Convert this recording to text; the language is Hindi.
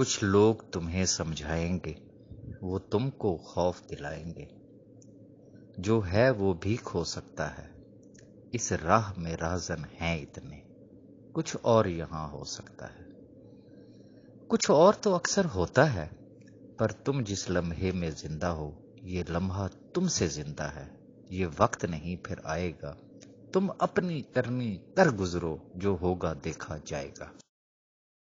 कुछ लोग तुम्हें समझाएंगे वो तुमको खौफ दिलाएंगे जो है वो भी खो सकता है इस राह में राजन हैं इतने कुछ और यहां हो सकता है कुछ और तो अक्सर होता है पर तुम जिस लम्हे में जिंदा हो ये लम्हा तुमसे जिंदा है ये वक्त नहीं फिर आएगा तुम अपनी करनी कर गुजरो जो होगा देखा जाएगा